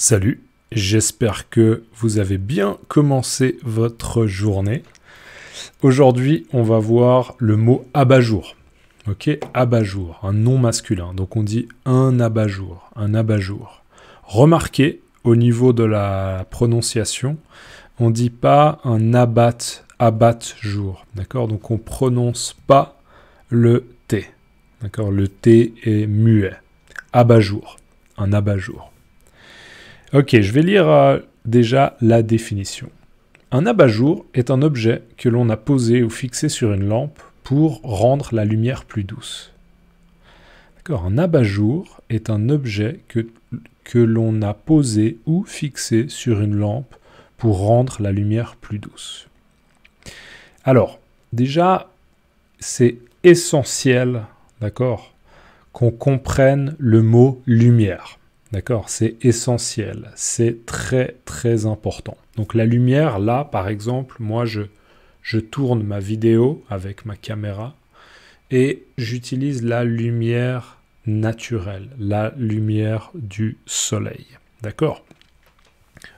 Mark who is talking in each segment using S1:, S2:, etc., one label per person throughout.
S1: Salut, j'espère que vous avez bien commencé votre journée. Aujourd'hui, on va voir le mot abat-jour. Ok, abat-jour, un nom masculin. Donc on dit un abat-jour, un abat-jour. Remarquez, au niveau de la prononciation, on dit pas un abat, abat-jour. D'accord Donc on prononce pas le T. D'accord Le T est muet. Abat-jour, un abat-jour. Ok, je vais lire euh, déjà la définition. Un abat-jour est un objet que l'on a posé ou fixé sur une lampe pour rendre la lumière plus douce. D'accord, un abat-jour est un objet que, que l'on a posé ou fixé sur une lampe pour rendre la lumière plus douce. Alors, déjà, c'est essentiel, d'accord, qu'on comprenne le mot lumière. D'accord C'est essentiel, c'est très très important. Donc la lumière, là par exemple, moi je, je tourne ma vidéo avec ma caméra et j'utilise la lumière naturelle, la lumière du soleil. D'accord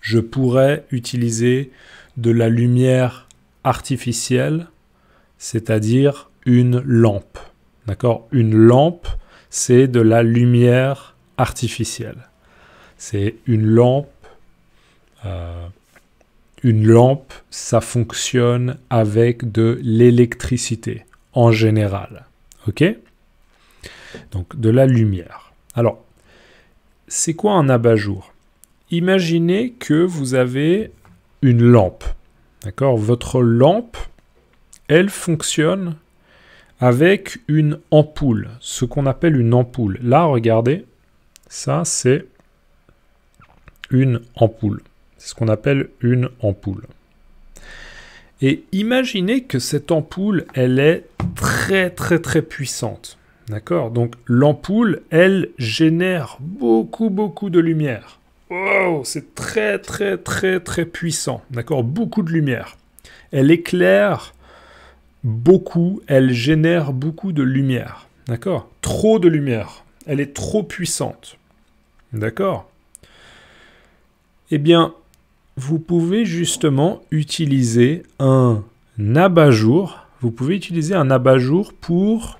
S1: Je pourrais utiliser de la lumière artificielle, c'est-à-dire une lampe. D'accord Une lampe, c'est de la lumière artificielle. C'est une lampe. Euh, une lampe, ça fonctionne avec de l'électricité en général. OK Donc de la lumière. Alors, c'est quoi un abat-jour Imaginez que vous avez une lampe. D'accord Votre lampe, elle fonctionne avec une ampoule, ce qu'on appelle une ampoule. Là, regardez, ça, c'est une ampoule. C'est ce qu'on appelle une ampoule. Et imaginez que cette ampoule, elle est très très très puissante. D'accord Donc l'ampoule, elle génère beaucoup beaucoup de lumière. Wow, c'est très très très très puissant. D'accord Beaucoup de lumière. Elle éclaire beaucoup, elle génère beaucoup de lumière. D'accord Trop de lumière. Elle est trop puissante. D'accord Eh bien, vous pouvez justement utiliser un abat-jour. Vous pouvez utiliser un abat-jour pour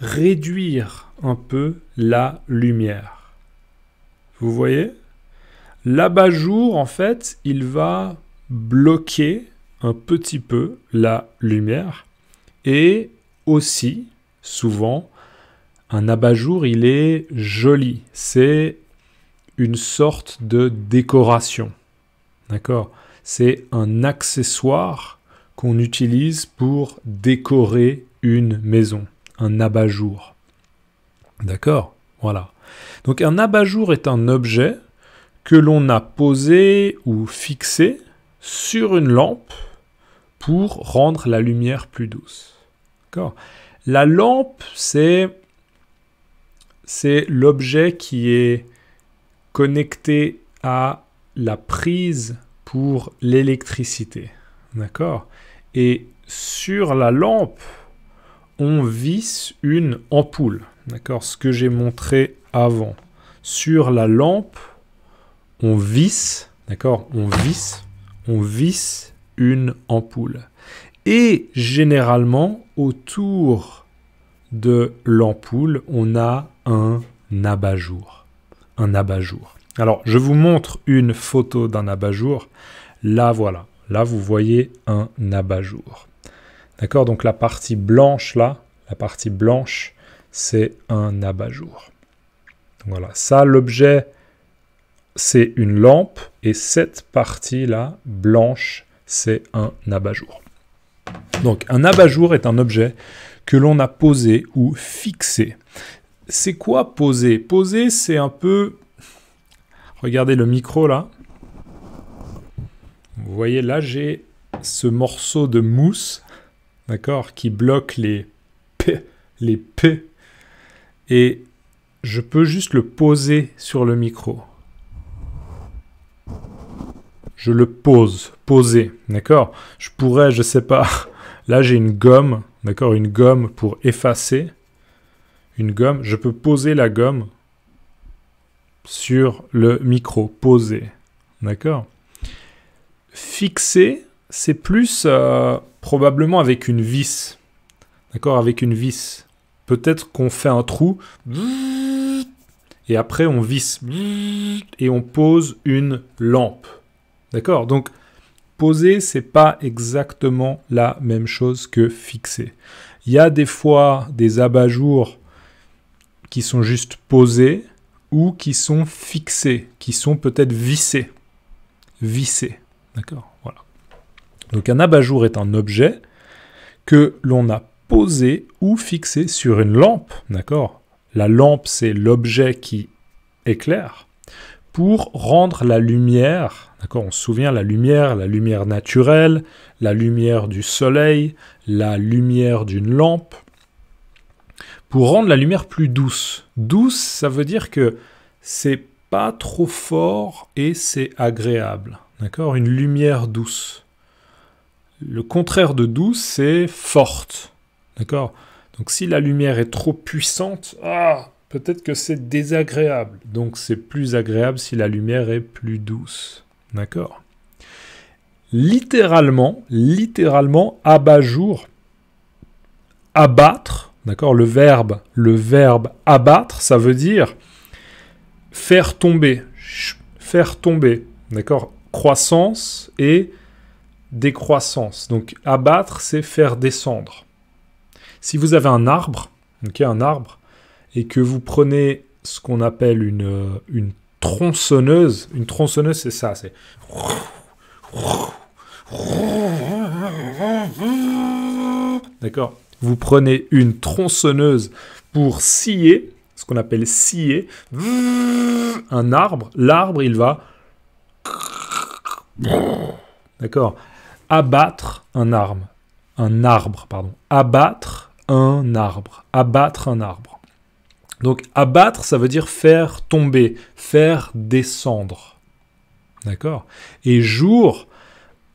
S1: réduire un peu la lumière. Vous voyez L'abat-jour, en fait, il va bloquer un petit peu la lumière et aussi, souvent, un abat-jour, il est joli. C'est une sorte de décoration. D'accord C'est un accessoire qu'on utilise pour décorer une maison. Un abat-jour. D'accord Voilà. Donc un abat-jour est un objet que l'on a posé ou fixé sur une lampe pour rendre la lumière plus douce. d'accord La lampe, c'est c'est l'objet qui est connecté à la prise pour l'électricité. D'accord Et sur la lampe, on visse une ampoule. D'accord Ce que j'ai montré avant. Sur la lampe, on visse, d'accord On visse, on visse une ampoule. Et généralement, autour de l'ampoule, on a un abat-jour. Un abat-jour. Alors, je vous montre une photo d'un abat-jour. Là, voilà. Là, vous voyez un abat-jour. D'accord Donc, la partie blanche, là, la partie blanche, c'est un abat-jour. Voilà. Ça, l'objet, c'est une lampe. Et cette partie-là, blanche, c'est un abat-jour. Donc, un abat-jour est un objet que l'on a posé ou fixé. C'est quoi poser Poser, c'est un peu... Regardez le micro là. Vous voyez là, j'ai ce morceau de mousse, d'accord, qui bloque les P, les P. Et je peux juste le poser sur le micro. Je le pose, poser, d'accord Je pourrais, je sais pas, là j'ai une gomme, D'accord Une gomme pour effacer. Une gomme. Je peux poser la gomme sur le micro. Poser. D'accord Fixer, c'est plus euh, probablement avec une vis. D'accord Avec une vis. Peut-être qu'on fait un trou. Et après, on visse. Et on pose une lampe. D'accord Donc, Poser, c'est pas exactement la même chose que fixer. Il y a des fois des abat-jours qui sont juste posés ou qui sont fixés, qui sont peut-être vissés. Vissés. D'accord Voilà. Donc un abat-jour est un objet que l'on a posé ou fixé sur une lampe. D'accord La lampe, c'est l'objet qui éclaire pour rendre la lumière D'accord On se souvient la lumière, la lumière naturelle, la lumière du soleil, la lumière d'une lampe. Pour rendre la lumière plus douce. Douce, ça veut dire que c'est pas trop fort et c'est agréable. D'accord Une lumière douce. Le contraire de douce, c'est forte. D'accord Donc si la lumière est trop puissante, ah, peut-être que c'est désagréable. Donc c'est plus agréable si la lumière est plus douce. D'accord Littéralement, littéralement, abat jour, abattre, d'accord Le verbe, le verbe abattre, ça veut dire faire tomber, faire tomber, d'accord Croissance et décroissance. Donc abattre, c'est faire descendre. Si vous avez un arbre, ok, un arbre, et que vous prenez ce qu'on appelle une, une tronçonneuse. Une tronçonneuse, c'est ça. C'est. D'accord Vous prenez une tronçonneuse pour scier, ce qu'on appelle scier, un arbre. L'arbre, il va. D'accord Abattre un arbre. Un arbre, pardon. Abattre un arbre. Abattre un arbre. Donc abattre, ça veut dire faire tomber, faire descendre. D'accord Et jour,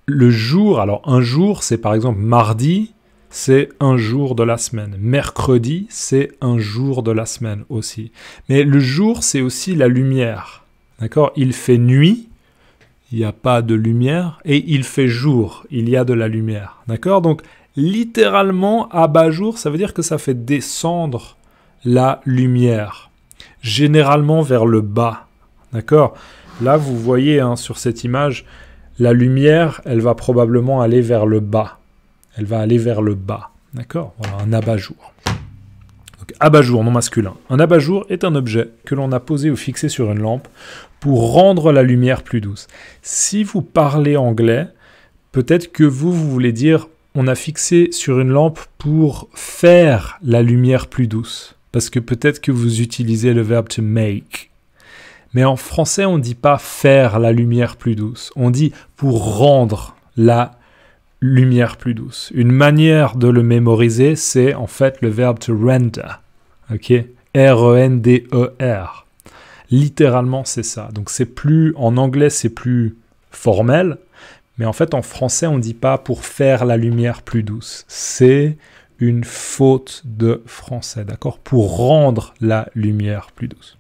S1: le jour, alors un jour, c'est par exemple mardi, c'est un jour de la semaine. Mercredi, c'est un jour de la semaine aussi. Mais le jour, c'est aussi la lumière. D'accord Il fait nuit, il n'y a pas de lumière, et il fait jour, il y a de la lumière. D'accord Donc littéralement, « jour, ça veut dire que ça fait descendre la lumière, généralement vers le bas. D'accord Là, vous voyez hein, sur cette image, la lumière, elle va probablement aller vers le bas. Elle va aller vers le bas. D'accord Voilà, un abat-jour. abat-jour nom masculin. Un abat-jour est un objet que l'on a posé ou fixé sur une lampe pour rendre la lumière plus douce. Si vous parlez anglais, peut-être que vous, vous voulez dire on a fixé sur une lampe pour faire la lumière plus douce parce que peut-être que vous utilisez le verbe to make. Mais en français, on ne dit pas faire la lumière plus douce, on dit pour rendre la lumière plus douce. Une manière de le mémoriser, c'est en fait le verbe to render. OK R-E-N-D-E-R. E e Littéralement, c'est ça. Donc c'est plus en anglais, c'est plus formel, mais en fait en français, on ne dit pas pour faire la lumière plus douce. C'est une faute de français, d'accord Pour rendre la lumière plus douce.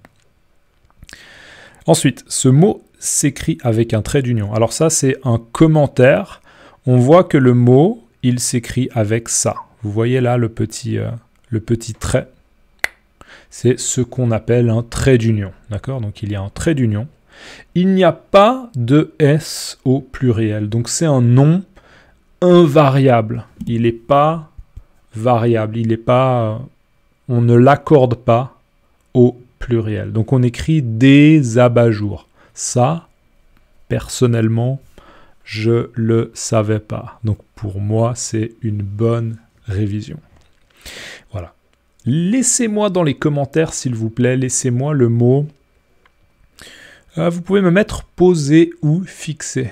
S1: Ensuite, ce mot s'écrit avec un trait d'union. Alors ça, c'est un commentaire. On voit que le mot, il s'écrit avec ça. Vous voyez là le petit, euh, le petit trait. C'est ce qu'on appelle un trait d'union, d'accord Donc il y a un trait d'union. Il n'y a pas de S au pluriel, donc c'est un nom invariable. Il n'est pas variable. Il n'est pas, on ne l'accorde pas au pluriel. Donc on écrit des abat-jours. Ça, personnellement, je le savais pas. Donc pour moi, c'est une bonne révision. Voilà. Laissez-moi dans les commentaires, s'il vous plaît, laissez-moi le mot. Euh, vous pouvez me mettre poser ou fixer.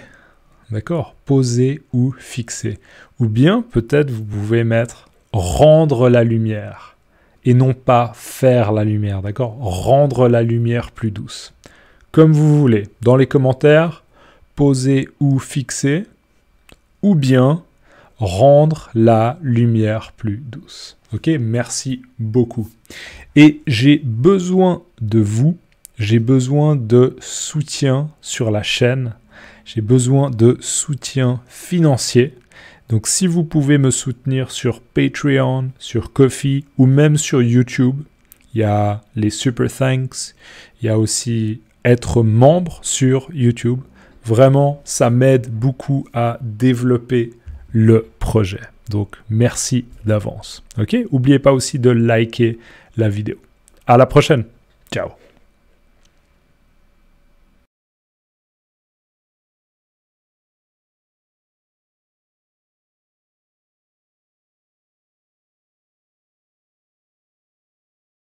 S1: D'accord Poser ou fixer. Ou bien peut-être vous pouvez mettre rendre la lumière et non pas faire la lumière, d'accord Rendre la lumière plus douce. Comme vous voulez, dans les commentaires, poser ou fixer, ou bien rendre la lumière plus douce. Ok, merci beaucoup. Et j'ai besoin de vous, j'ai besoin de soutien sur la chaîne, j'ai besoin de soutien financier donc si vous pouvez me soutenir sur Patreon, sur Ko-fi ou même sur YouTube, il y a les Super Thanks, il y a aussi être membre sur YouTube. Vraiment, ça m'aide beaucoup à développer le projet. Donc merci d'avance. OK Oubliez pas aussi de liker la vidéo. À la prochaine. Ciao.